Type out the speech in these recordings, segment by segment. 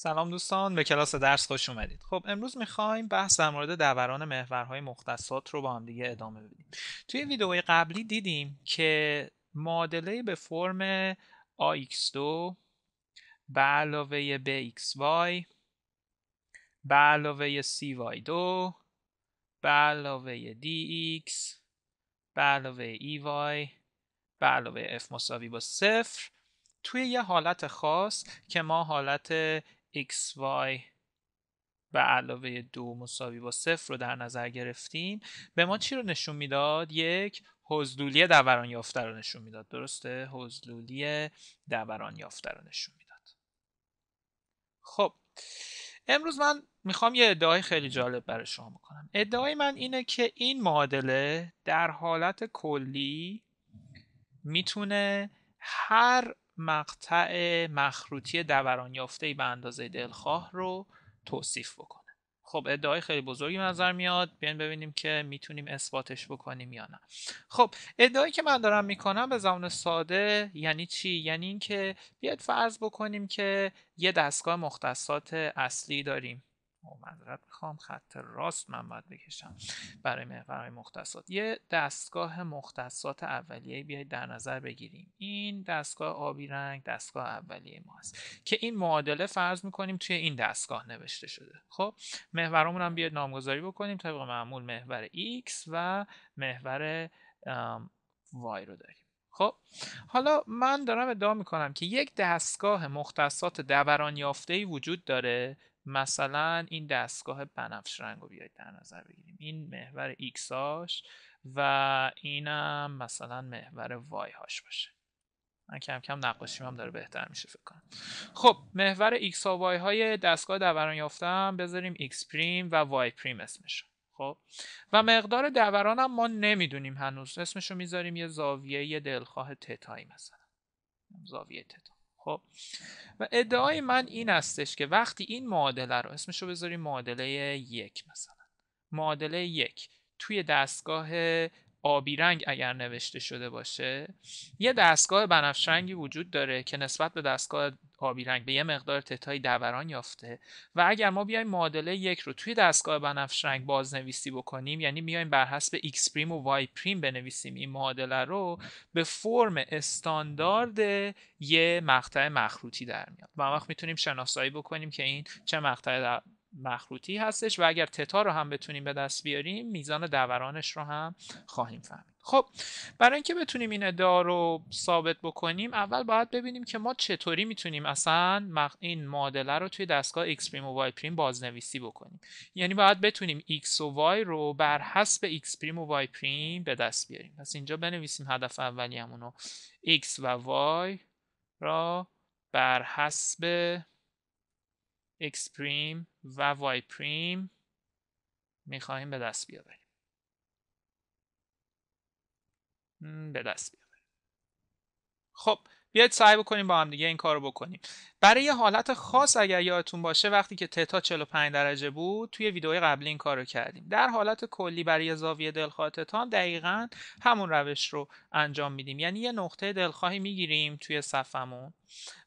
سلام دوستان به کلاس درس خوش اومدید خب امروز میخوایم بحث در مورد دوران محورهای مختصات رو با هم دیگه ادامه بدیم توی ویدئوی قبلی دیدیم که معادله به فرم ax2 به علاوه bxy به علاوه cy2 به علاوه dx به علاوه ey به علاوه f مساوی با صفر توی یه حالت خاص که ما حالت xy به علاوه دو مساوی با صفر رو در نظر گرفتیم به ما چی رو نشون میداد؟ یک حضلولی دوران یافته رو نشون میداد درسته؟ حضلولی دوران یافته رو نشون میداد خب امروز من میخوام یه ادعای خیلی جالب برای شما بکنم ادعای من اینه که این معادله در حالت کلی میتونه هر مقطع مخروطی دوران یافته به اندازه دلخواه رو توصیف بکنه خب ادعای خیلی بزرگی نظر میاد بیاین ببینیم که میتونیم اثباتش بکنیم یا نه خب ادعایی که من دارم میکنم به زمان ساده یعنی چی یعنی اینکه بیاد فرض بکنیم که یه دستگاه مختصات اصلی داریم معذرت میخوام خط راست من باید بکشم برای محور مختصات یه دستگاه مختصات اولیه بیاید در نظر بگیریم این دستگاه آبی رنگ دستگاه اولیه ماست که این معادله فرض میکنیم توی این دستگاه نوشته شده خب محورمون هم بیاید نامگذاری بکنیم طبق معمول محور x و محور y رو داریم خب حالا من دارم ادعا میکنم که یک دستگاه مختصات دوران یافته ای وجود داره مثلا این دستگاه بنفش رنگ رو بیایید در نظر بگیریم این محور ایکساش و اینم مثلا محور وای هاش باشه من کم کم نقاشیم هم داره بهتر میشه فکر کنم خب محور ایکس و های دستگاه دوران یافتم بذاریم ایکس پریم و وای پریم اسمش خب و مقدار دوران هم ما نمیدونیم هنوز اسمشو میذاریم یه زاویه یه دلخواه تتایی مثلا زاویه تتا خب. و ادعای من این هستش که وقتی این معادله رو اسمش رو بذاریم معادله یک مثلا معادله یک توی دستگاه آبی رنگ اگر نوشته شده باشه یه دستگاه بنفش رنگی وجود داره که نسبت به دستگاه آبی رنگ به یه مقدار تتای دوران یافته و اگر ما بیایم معادله یک رو توی دستگاه بنفش رنگ بازنویسی بکنیم یعنی بیایم بر حسب x پریم و y پریم بنویسیم این معادله رو به فرم استاندارد یه مقطع مخروطی در میاد و وقت میتونیم شناسایی بکنیم که این چه مقطع مخروطی هستش و اگر تتا رو هم بتونیم به دست بیاریم میزان دورانش رو هم خواهیم فهمید خب برای اینکه بتونیم این ادعا رو ثابت بکنیم اول باید ببینیم که ما چطوری میتونیم اصلا این معادله رو توی دستگاه x پریم و y پریم بازنویسی بکنیم یعنی باید بتونیم x و y رو بر حسب x پریم و y پریم به دست بیاریم پس اینجا بنویسیم هدف اولی رو x و y را بر حسب x پریم و وای پریم میخواهیم به دست بیاوریم به دست بیاوریم خب بیاید سعی بکنیم با هم دیگه این کارو بکنیم برای یه حالت خاص اگر یادتون باشه وقتی که تتا 45 درجه بود توی ویدئوی قبلی این کارو کردیم در حالت کلی برای زاویه دلخواه تتا هم دقیقا همون روش رو انجام میدیم یعنی یه نقطه دلخواهی میگیریم توی صفمون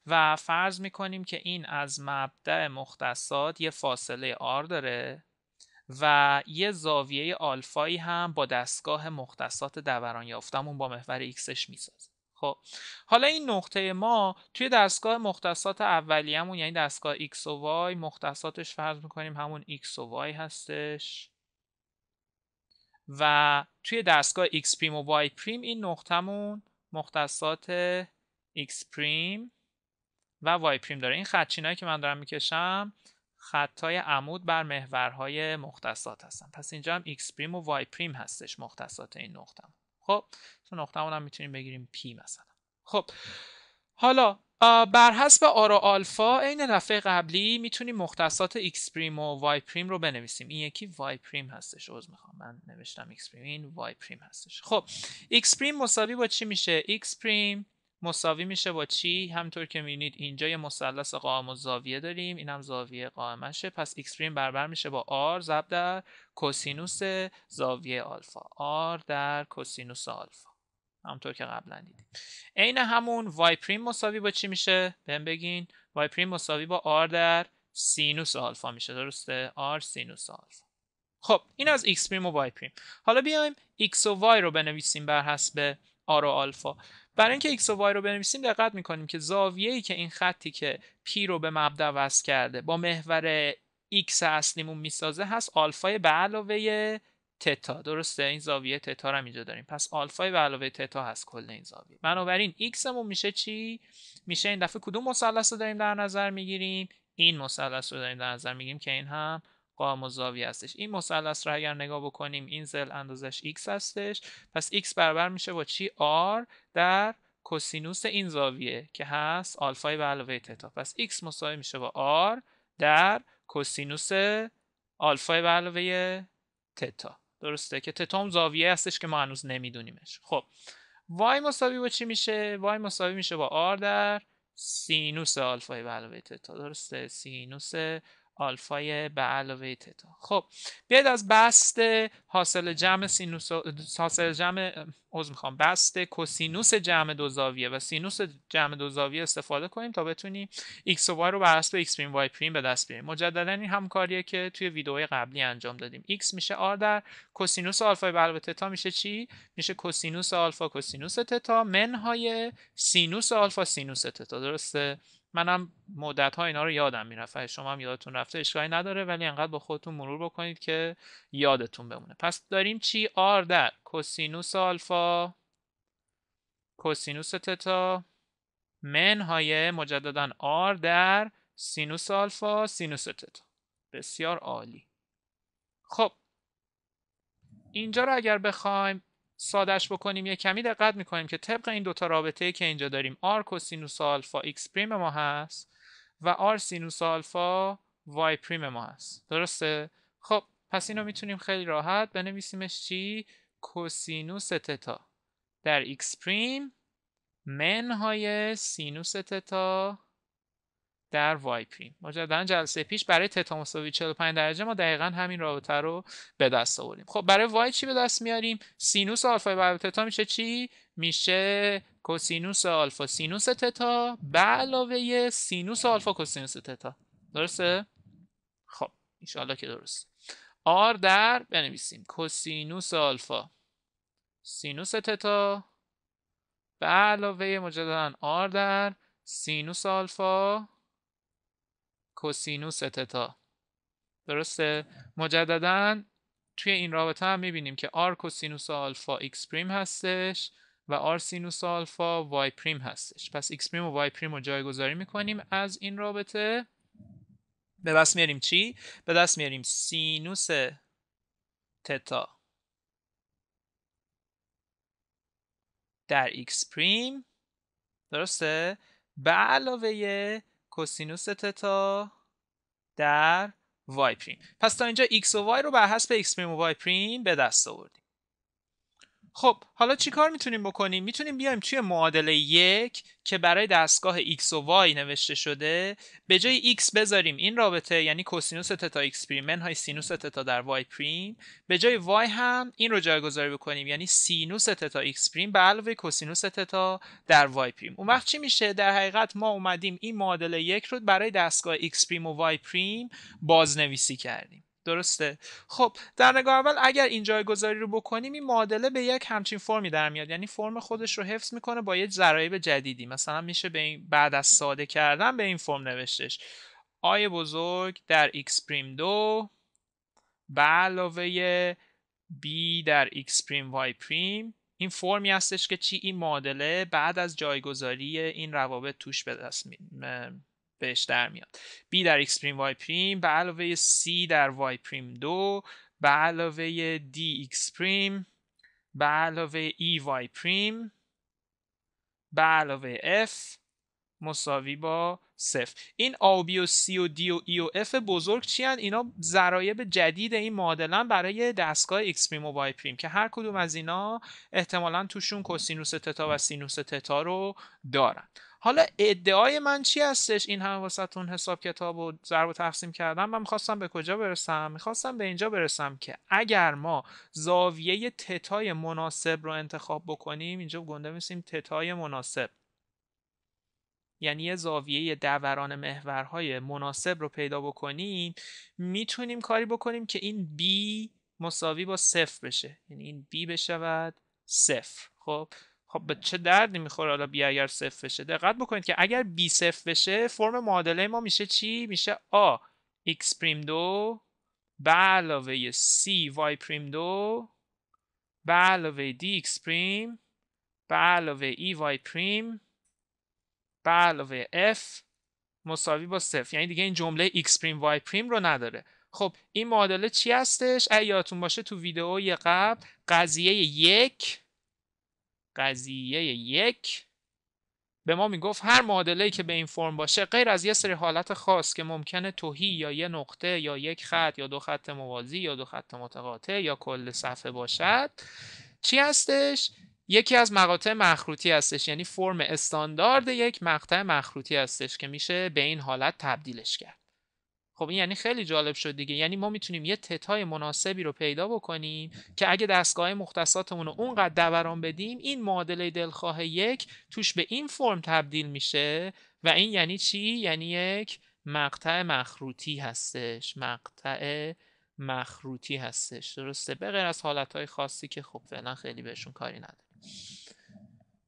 و فرض میکنیم که این از مبدع مختصات یه فاصله آر داره و یه زاویه آلفایی هم با دستگاه مختصات دوران یافتمون با محور ایکسش میسازیم خب حالا این نقطه ما توی دستگاه مختصات اولیه‌مون یعنی دستگاه x و y مختصاتش فرض میکنیم همون x و y هستش و توی دستگاه x پریم و y پریم این نقطه‌مون مختصات x پریم و y پریم داره این خطچینایی که من دارم میکشم خطای عمود بر محورهای مختصات هستن پس اینجا هم x پریم و y پریم هستش مختصات این نقطه خب تو نقطه هم میتونیم بگیریم پی مثلا خب حالا بر حسب آرا آلفا عین دفعه قبلی میتونیم مختصات x پریم و وای پریم رو بنویسیم این یکی وای پریم هستش عذر میخوام من نوشتم x پریم این y پریم هستش خب x پریم مساوی با چی میشه x پریم مساوی میشه با چی همطور که میبینید اینجا یه مثلث قائم و زاویه داریم این هم زاویه قائمشه پس ایکستریم برابر میشه با آر ضرب در کوسینوس زاویه آلفا r در کوسینوس آلفا همطور که قبلا دیدیم عین همون وای پریم مساوی با چی میشه بهم بگین y پریم مساوی با r در سینوس آلفا میشه درسته آر سینوس آلفا خب این از x پریم و y پریم حالا بیایم x و y رو بنویسیم بر حسب r و آلفا برای اینکه ایکس و وای رو بنویسیم دقت میکنیم که زاویه‌ای که این خطی که پی رو به مبدا وصل کرده با محور ایکس اصلیمون میسازه هست آلفای به علاوه تتا درسته این زاویه تتا رو هم اینجا داریم پس آلفای به علاوه تتا هست کل این زاویه بنابراین ایکس مون میشه چی میشه این دفعه کدوم مثلث رو داریم در نظر میگیریم این مثلث رو داریم در نظر میگیریم که این هم قا زاویه هستش این مثلث رو اگر نگاه بکنیم این زل اندازش x هستش پس x برابر میشه با چی r در کوسینوس این زاویه که هست آلفای به علاوه تتا پس x مساوی میشه با r در کوسینوس آلفا به علاوه تتا درسته که تتا هم زاویه هستش که ما هنوز نمیدونیمش خب y مساوی با چی میشه y مساوی میشه با r در سینوس آلفا به علاوه تتا درسته سینوس آلفای به علاوه تتا خب بیاید از بست حاصل جمع سینوس حاصل جمع از میخوام بست کوسینوس جمع دو زاویه و سینوس جمع دو زاویه استفاده کنیم تا بتونیم x و y رو بر اساس x پریم y پریم به دست بیاریم مجددا این هم کاریه که توی ویدئوهای قبلی انجام دادیم x میشه آر در کوسینوس آلفا به علاوه تتا میشه چی میشه کوسینوس آلفا کوسینوس تتا منهای سینوس آلفا سینوس تتا درسته منم مدت ها اینا رو یادم میرفت شما هم یادتون رفته اشکالی نداره ولی انقدر با خودتون مرور بکنید که یادتون بمونه پس داریم چی آر در کوسینوس آلفا کوسینوس تتا منهای مجددا آر در سینوس آلفا سینوس تتا بسیار عالی خب اینجا رو اگر بخوایم سادش بکنیم یه کمی دقت میکنیم که طبق این دوتا رابطه که اینجا داریم R کوسینوس آلفا X پریم ما هست و R سینوس آلفا Y پریم ما هست درسته؟ خب پس اینو میتونیم خیلی راحت بنویسیمش چی؟ کوسینوس تتا در X پریم منهای سینوس تتا در وای پی مجددا جلسه پیش برای تتا مساوی 45 درجه ما دقیقا همین رابطه رو به دست آوریم خب برای وای چی به دست میاریم سینوس آلفا برای تتا میشه چی میشه کوسینوس آلفا سینوس تتا به علاوه سینوس آلفا کوسینوس تتا درسته خب ان که درسته آر در بنویسیم کوسینوس آلفا سینوس تتا به علاوه مجددا آر در سینوس آلفا کوسینوس تتا درسته مجددا توی این رابطه هم میبینیم که R کوسینوس آلفا X پریم هستش و آر سینوس آلفا وای پریم هستش پس X پریم و وای پریم رو جایگذاری میکنیم از این رابطه به دست میاریم چی؟ به دست میاریم سینوس تتا در X پریم درسته؟ به علاوه کوسینوس تتا در وای پریم پس تا اینجا ایکس و وای رو بر حسب ایکس پریم و وای پریم به دست آوردیم خب حالا چی کار میتونیم بکنیم میتونیم بیایم توی معادله یک که برای دستگاه x و y نوشته شده به جای x بذاریم این رابطه یعنی کوسینوس تتا x پریم منهای سینوس تتا در y پریم به جای y هم این رو جایگذاری بکنیم یعنی سینوس تتا x پریم به علاوه کوسینوس تتا در y پریم اون وقت چی میشه در حقیقت ما اومدیم این معادله یک رو برای دستگاه x پریم و y پریم بازنویسی کردیم درسته خب در نگاه اول اگر این جایگذاری رو بکنیم این معادله به یک همچین فرمی در میاد یعنی فرم خودش رو حفظ میکنه با یک ضرایب جدیدی مثلا میشه به بعد از ساده کردن به این فرم نوشتش آی بزرگ در x پریم دو به علاوه b در x پریم y پریم این فرمی هستش که چی این معادله بعد از جایگذاری این روابط توش به دست بهش در میاد b در x پریم y پریم به علاوه c در y پریم 2 به علاوه d x پریم به علاوه e y پریم به علاوه f مساوی با صفر این A و B و C و D و E و F بزرگ چی هن؟ اینا ضرایب جدید این هم برای دستگاه X پریم و Y پریم که هر کدوم از اینا احتمالا توشون کوسینوس تتا و سینوس تتا رو دارن حالا ادعای من چی هستش این همه واسهتون حساب کتاب و ضرب و تقسیم کردم من میخواستم به کجا برسم میخواستم به اینجا برسم که اگر ما زاویه تتای مناسب رو انتخاب بکنیم اینجا گنده میسیم تتای مناسب یعنی یه زاویه دوران محورهای مناسب رو پیدا بکنیم میتونیم کاری بکنیم که این b مساوی با صفر بشه یعنی این b بشود صفر خب خب به چه دردی میخوره حالا بی اگر صفر بشه دقت بکنید که اگر بی صفر بشه فرم معادله ما میشه چی میشه آ x پریم دو به علاوه c y پریم دو به علاوه d x پریم به علاوه e y پریم به علاوه f مساوی با صفر یعنی دیگه این جمله x پریم y پریم رو نداره خب این معادله چی هستش؟ اگه یادتون باشه تو ویدئوی قبل قضیه یک قضیه یک به ما میگفت هر معادله که به این فرم باشه غیر از یه سری حالت خاص که ممکنه توهی یا یه نقطه یا یک خط یا دو خط موازی یا دو خط متقاطع یا کل صفحه باشد چی هستش یکی از مقاطع مخروطی هستش یعنی فرم استاندارد یک مقطع مخروطی هستش که میشه به این حالت تبدیلش کرد خب این یعنی خیلی جالب شد دیگه یعنی ما میتونیم یه تتای مناسبی رو پیدا بکنیم که اگه دستگاه مختصاتمون رو اونقدر دوران بدیم این معادله دلخواه یک توش به این فرم تبدیل میشه و این یعنی چی یعنی یک مقطع مخروطی هستش مقطع مخروطی هستش درسته به غیر از حالتهای خاصی که خب فعلا خیلی بهشون کاری نداریم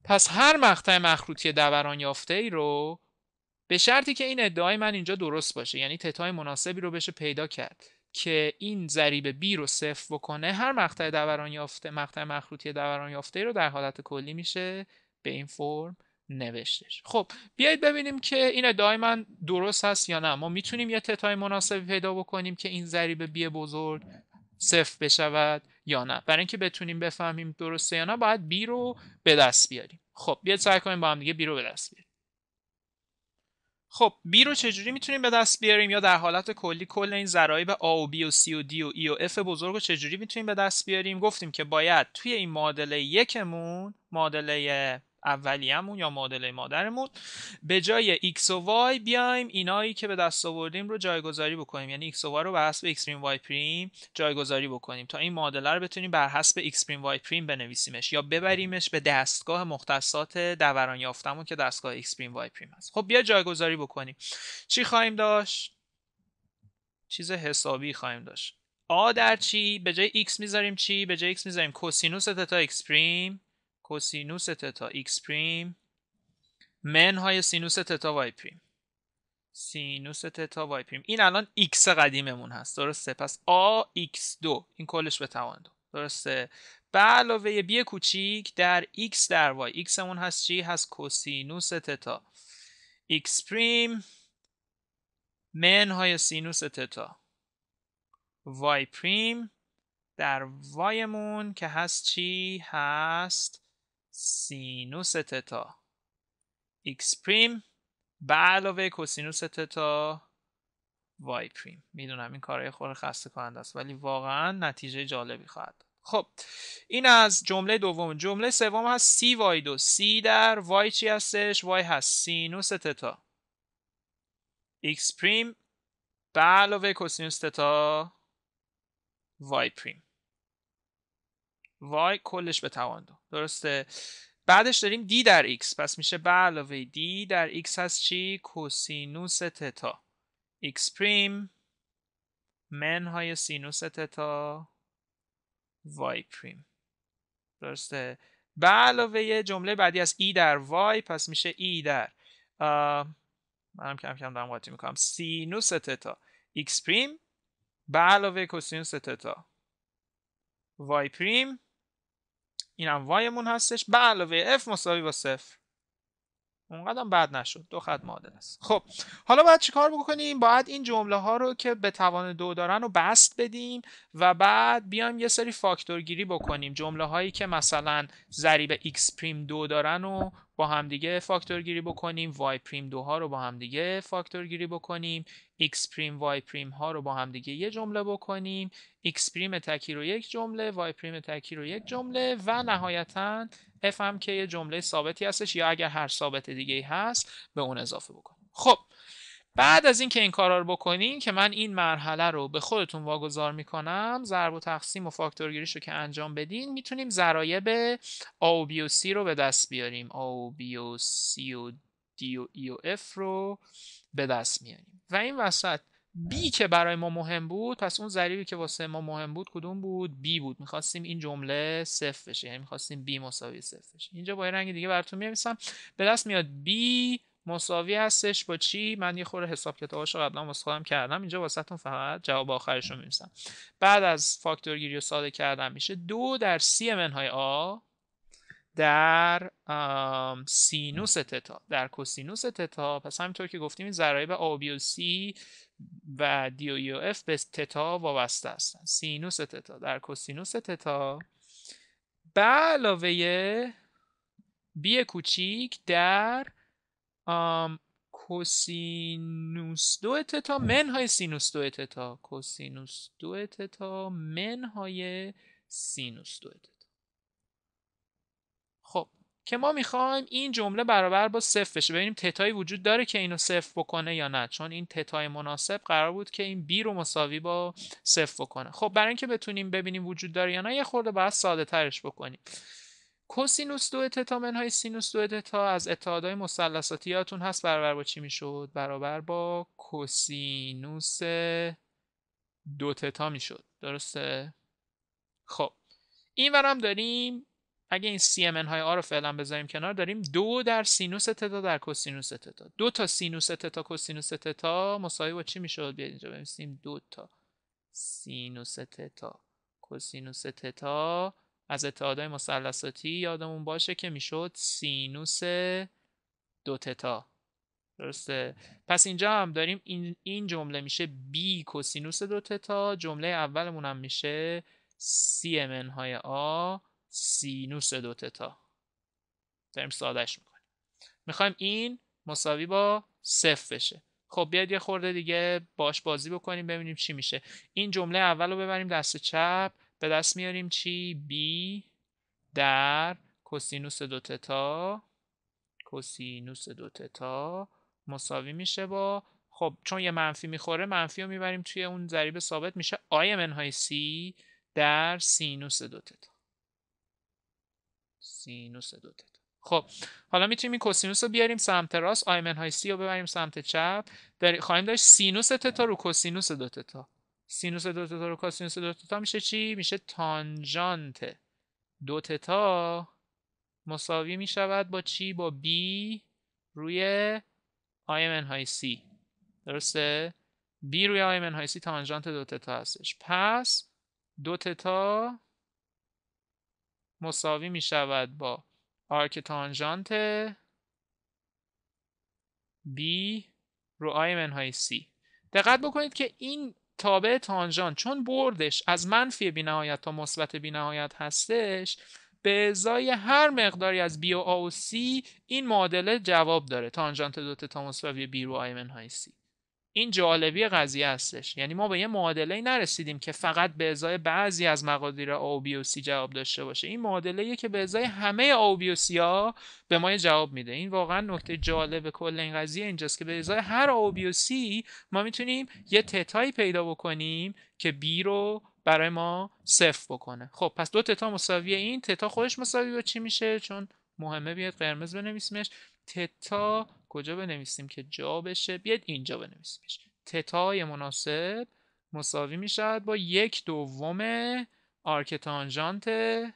پس هر مقطع مخروطی دوران یافته ای رو به شرطی که این ادعای من اینجا درست باشه یعنی تتای مناسبی رو بشه پیدا کرد که این ضریب بی رو صفر بکنه هر مقطع دوران یافته مقطع مخروطی دوران یافته رو در حالت کلی میشه به این فرم نوشتش خب بیایید ببینیم که این ادعای من درست هست یا نه ما میتونیم یه تتای مناسبی پیدا بکنیم که این ضریب بی بزرگ صفر بشود یا نه برای اینکه بتونیم بفهمیم درسته یا نه باید بی رو به دست بیاریم خب بیاید سعی کنیم با هم دیگه بی رو به دست بیاریم خب B رو چجوری میتونیم به دست بیاریم یا در حالت کلی کل این به A و B و C و D و E و F بزرگ رو چجوری میتونیم به دست بیاریم گفتیم که باید توی این معادله یکمون معادله اولیه‌مون یا معادله مادرمون به جای x و y بیایم اینایی که به دست آوردیم رو جایگذاری بکنیم یعنی x و y رو به حسب x پریم y پریم جایگذاری بکنیم تا این معادله رو بتونیم بر حسب x پریم y پریم بنویسیمش یا ببریمش به دستگاه مختصات دوران یافتمون که دستگاه x پریم y پریم هست خب بیا جایگذاری بکنیم چی خواهیم داشت چیز حسابی خواهیم داشت آ در چی به جای x میذاریم چی به جای x میذاریم کوسینوس تتا x پریم کوسینوس تتا ایکس پریم های سینوس تتا وای پریم سینوس تتا وای پریم این الان ایکس قدیممون هست درسته پس آ ایکس 2 این کلش به توان دو درسته به علاوه بی کوچیک در ایکس در وای ایکسمون هست چی هست کوسینوس تتا ایکس پریم های سینوس تتا وای پریم در وایمون که هست چی هست سینوس تتا x پریم به علاوه کوسینوس تتا وای پریم میدونم این کارهای خور خسته کننده است ولی واقعا نتیجه جالبی خواهد خب این از جمله دوم جمله سوم هست سی وای دو سی در وای چی هستش وای هست سینوس تتا x پریم به علاوه کوسینوس تتا وای پریم وای کلش به توان دو درسته بعدش داریم دی در x پس میشه به علاوه دی در x هست چی کوسینوس تتا x پریم من های سینوس تتا y پریم درسته به علاوه جمله بعدی از ای e در y پس میشه ای e در منم کم کم دارم قاطی میکنم سینوس تتا x پریم به علاوه کوسینوس تتا y پریم این هم وایمون هستش به علاوه اف مساوی با صفر اونقدر بد نشد دو خط معادل است خب حالا باید چیکار بکنیم باید این جمله ها رو که به توان دو دارن رو بست بدیم و بعد بیایم یه سری فاکتور گیری بکنیم جمله هایی که مثلا ضریب x پریم دو دارن رو با همدیگه فاکتور گیری بکنیم وای پریم دو ها رو با همدیگه فاکتور گیری بکنیم x پریم y پریم ها رو با همدیگه یه جمله بکنیم x پریم تکی رو یک جمله وای پریم تکی رو یک جمله و نهایتا f هم که یه جمله ثابتی هستش یا اگر هر ثابت دیگه ای هست به اون اضافه بکنیم خب بعد از اینکه این کارا رو بکنین که من این مرحله رو به خودتون واگذار میکنم ضرب و تقسیم و گیریش رو که انجام بدین میتونیم ضرایب A و B و C رو به دست بیاریم A و B و C و D و E و F رو به دست میاریم و این وسط B که برای ما مهم بود پس اون ضریبی که واسه ما مهم بود کدوم بود B بود میخواستیم این جمله صفر بشه یعنی میخواستیم B مساوی صفر بشه اینجا با رنگ دیگه براتون میمیسم به دست میاد B مساوی هستش با چی من یه خورده حساب رو قبلا مسخرم کردم اینجا واسهتون فقط جواب آخرش رو می‌نویسم بعد از فاکتور گیری و ساده کردن میشه دو در سی منهای آ در سینوس تتا در کوسینوس تتا پس همینطور که گفتیم این ضرایب آبی و سی و دی و, ای و اف به تتا وابسته هستن سینوس تتا در کوسینوس تتا به علاوه بی کوچیک در آم کوسینوس دو تتا منهای سینوس دو تتا کوسینوس دو تتا منهای سینوس دو تتا خب که ما میخوایم این جمله برابر با صفر بشه ببینیم تتایی وجود داره که اینو صفر بکنه یا نه چون این تتای مناسب قرار بود که این بی رو مساوی با صفر بکنه خب برای اینکه بتونیم ببینیم وجود داره یا نه یه خورده باید ساده ترش بکنیم کوسینوس دو تتا های سینوس دو تتا از اتحادهای مثلثاتیاتون هست برابر با چی میشد برابر با کوسینوس دو تتا میشد درسته خب این هم داریم اگه این سی ام های آ رو فعلا بذاریم کنار داریم دو در سینوس تتا در کوسینوس تتا دو تا سینوس تتا کوسینوس تتا مساوی با چی میشد بیاید اینجا ببینیم دو تا سینوس تتا کوسینوس تتا از اتحادهای مثلثاتی یادمون باشه که میشد سینوس دو تتا درسته پس اینجا هم داریم این, جمله میشه بی کوسینوس دو تتا جمله اولمون هم میشه سی های آ سینوس دو تتا داریم سادهش میکنیم میخوایم این مساوی با صفر بشه خب بیاید یه خورده دیگه باش بازی بکنیم ببینیم چی میشه این جمله اول رو ببریم دست چپ به دست میاریم چی؟ b در کوسینوس دو تتا کوسینوس دو تتا مساوی میشه با خب چون یه منفی میخوره منفی رو میبریم توی اون ضریب ثابت میشه آی منهای سی در سینوس دو تتا سینوس دو تتا خب حالا میتونیم این کوسینوس رو بیاریم سمت راست آی منهای سی رو ببریم سمت چپ داری... خواهیم داشت سینوس تتا رو کوسینوس دو تتا سینوس دو تتا رو کاسینوس دو تتا میشه چی؟ میشه تانجانت دو تتا مساوی میشود با چی؟ با b روی آی های c درسته؟ b روی آی های c تانجانت دو تتا هستش پس دو مساوی میشود با آرک تانجانت B رو آی منهای C دقت بکنید که این تابع تانجان چون بردش از منفی بینهایت تا مثبت بینهایت هستش به ازای هر مقداری از بی و آ و سی این معادله جواب داره تانجانت دوتا تا مثبت بی رو آی منهای سی این جالبی قضیه هستش یعنی ما به یه معادله نرسیدیم که فقط به ازای بعضی از مقادیر A و جواب داشته باشه این معادله که به ازای همه A و ها به ما یه جواب میده این واقعا نکته جالب کل این قضیه اینجاست که به ازای هر A و ما میتونیم یه تتایی پیدا بکنیم که بی رو برای ما صفر بکنه خب پس دو تتا مساوی این تتا خودش مساوی با چی میشه چون مهمه بیاد قرمز بنویسمش. تتا کجا بنویسیم که جا بشه بیاید اینجا بنویسیمش تتای مناسب مساوی می شود با یک دوم آرکتانژانت تانژانت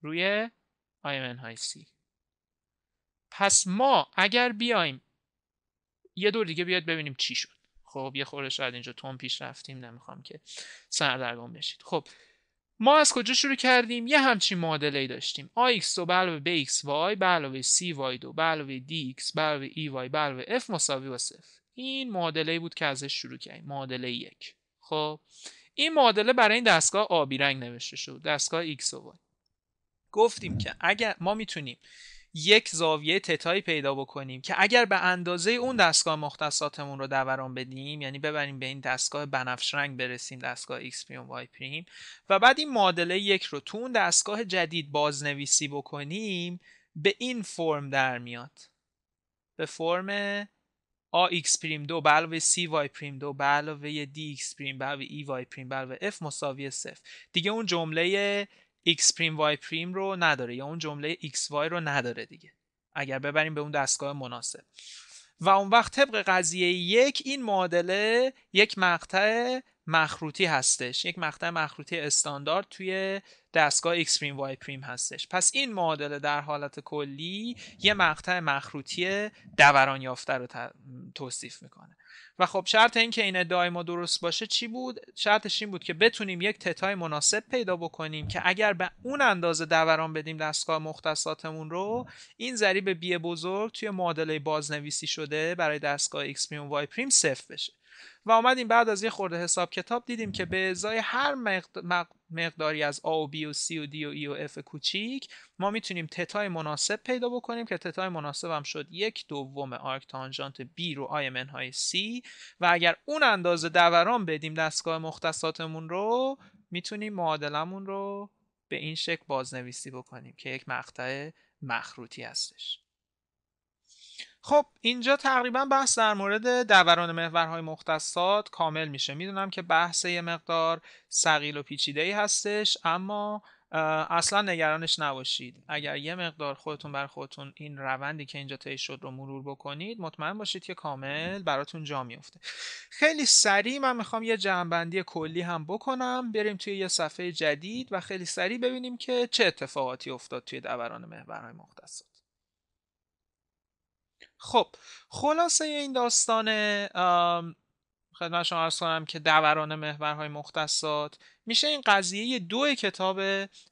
روی آی سی پس ما اگر بیایم یه دور دیگه بیاد ببینیم چی شد خب یه خورده شاید اینجا تون پیش رفتیم نمیخوام که سردرگم بشید خب ما از کجا شروع کردیم یه همچین معادله داشتیم ax دو بله به علاوه bx y به علاوه cy دو بله به علاوه dx به علاوه ey به علاوه f مساوی با صفر این معادله بود که ازش شروع کردیم معادله یک خب این معادله برای این دستگاه آبی رنگ نوشته شد دستگاه x و y گفتیم که اگر ما میتونیم یک زاویه تتایی پیدا بکنیم که اگر به اندازه اون دستگاه مختصاتمون رو دوران بدیم یعنی ببریم به این دستگاه بنفش رنگ برسیم دستگاه x پریم y پریم و بعد این معادله یک رو تو اون دستگاه جدید بازنویسی بکنیم به این فرم در میاد به فرم x پریم دو به علاوه Y پریم دو به علاوه dx پریم به علاوه e y پریم به f مساوی صفر دیگه اون جمله x پریم y پریم رو نداره یا اون جمله x y رو نداره دیگه اگر ببریم به اون دستگاه مناسب و اون وقت طبق قضیه یک این معادله یک مقطع مخروطی هستش یک مقطع مخروطی استاندارد توی دستگاه اکستریم وای پریم هستش پس این معادله در حالت کلی یه مقطع مخروطی دوران یافته رو توصیف میکنه و خب شرط اینکه این ادعای ما درست باشه چی بود شرطش این بود که بتونیم یک تتای مناسب پیدا بکنیم که اگر به اون اندازه دوران بدیم دستگاه مختصاتمون رو این ضریب بی بزرگ توی معادله بازنویسی شده برای دستگاه x پریم پریم صفر بشه و آمدیم بعد از یه خورده حساب کتاب دیدیم که به ازای هر مقداری از A و B و C و D و E و F کوچیک ما میتونیم تتای مناسب پیدا بکنیم که تتای مناسب هم شد یک دوم آرک تانجانت B رو آی منهای C و اگر اون اندازه دوران بدیم دستگاه مختصاتمون رو میتونیم معادلمون رو به این شکل بازنویسی بکنیم که یک مقطع مخروطی هستش خب اینجا تقریبا بحث در مورد دوران محورهای مختصات کامل میشه میدونم که بحث یه مقدار سقیل و پیچیده ای هستش اما اصلا نگرانش نباشید اگر یه مقدار خودتون بر خودتون این روندی که اینجا طی شد رو مرور بکنید مطمئن باشید که کامل براتون جا میفته خیلی سریع من میخوام یه جنبندی کلی هم بکنم بریم توی یه صفحه جدید و خیلی سریع ببینیم که چه اتفاقاتی افتاد توی دوران محورهای مختصات خب خلاصه این داستان خدمت شما ارز کنم که دوران محورهای مختصات میشه این قضیه دو کتاب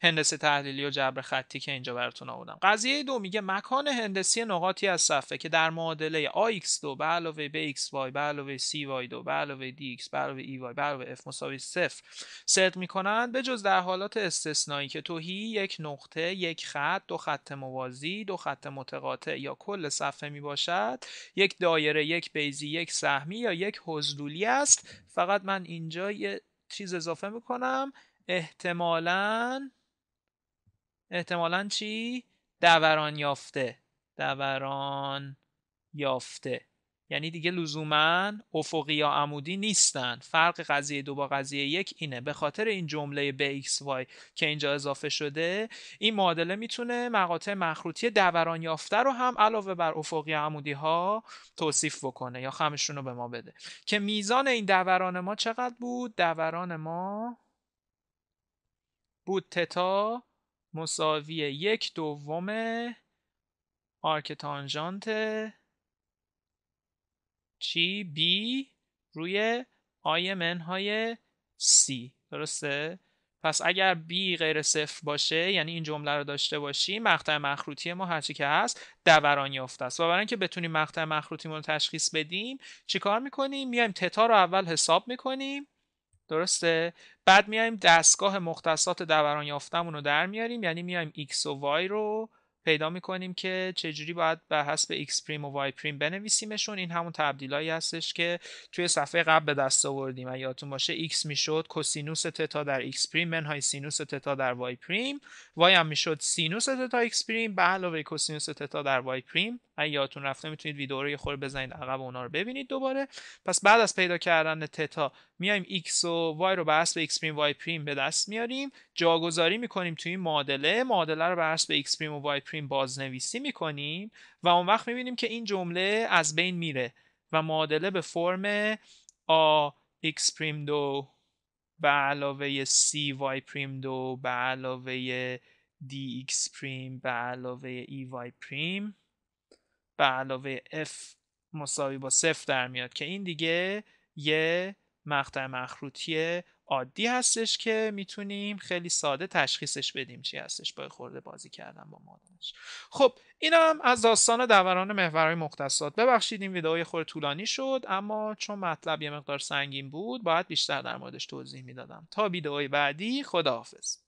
هندسه تحلیلی و جبر خطی که اینجا براتون آوردم قضیه دو میگه مکان هندسی نقاطی از صفحه که در معادله ax2 به علاوه bxy به علاوه cy2 به علاوه dx به علاوه ey به علاوه f مساوی صفر صدق میکنند به جز در حالات استثنایی که توهی یک نقطه یک خط دو خط موازی دو خط متقاطع یا کل صفحه میباشد یک دایره یک بیزی یک سهمی یا یک حضلولی است فقط من اینجا یه چیز اضافه میکنم احتمالا احتمالا چی؟ دوران یافته دوران یافته یعنی دیگه لزوما افقی یا عمودی نیستن فرق قضیه دو با قضیه یک اینه به خاطر این جمله وای که اینجا اضافه شده این معادله میتونه مقاطع مخروطی دوران یافته رو هم علاوه بر افقی عمودی ها توصیف بکنه یا خمشون رو به ما بده که میزان این دوران ما چقدر بود دوران ما بود تتا مساوی یک دوم آرک چی b روی آی من های C درسته پس اگر b غیر صفر باشه یعنی این جمله رو داشته باشیم مقطع مخروطی ما هرچی که هست دوران یافته است و برای اینکه بتونیم مقطع مخروطی رو تشخیص بدیم چیکار میکنیم میایم تتا رو اول حساب میکنیم درسته بعد میایم دستگاه مختصات دوران یافتمون رو در میاریم یعنی میایم x و y رو پیدا میکنیم که چجوری باید به حسب x پریم و y پریم بنویسیمشون این همون تبدیلایی هستش که توی صفحه قبل به دست آوردیم و یادتون باشه x میشد کوسینوس تتا در x پریم منهای سینوس تتا در y پریم y هم میشد سینوس تتا x پریم به علاوه کوسینوس تتا در y پریم اگه یادتون رفته میتونید ویدیو رو یه خورده بزنید عقب اونا رو ببینید دوباره پس بعد از پیدا کردن تتا میایم x و y رو به حسب x پریم y پریم به دست میاریم جاگذاری میکنیم توی این معادله معادله رو به x پریم و y پریم بازنویسی میکنیم و اون وقت میبینیم که این جمله از بین میره و معادله به فرم a x پریم دو به علاوه c y پریم دو به علاوه d x پریم به علاوه e y پریم به علاوه f مساوی با صفر در میاد که این دیگه یه مقطع مخروطی عادی هستش که میتونیم خیلی ساده تشخیصش بدیم چی هستش با خورده بازی کردن با مادرش. خب اینم از داستان دوران محورهای مختصات ببخشید این ویدئوی خور خورده طولانی شد اما چون مطلب یه مقدار سنگین بود باید بیشتر در موردش توضیح میدادم تا ویدئوی بعدی خداحافظ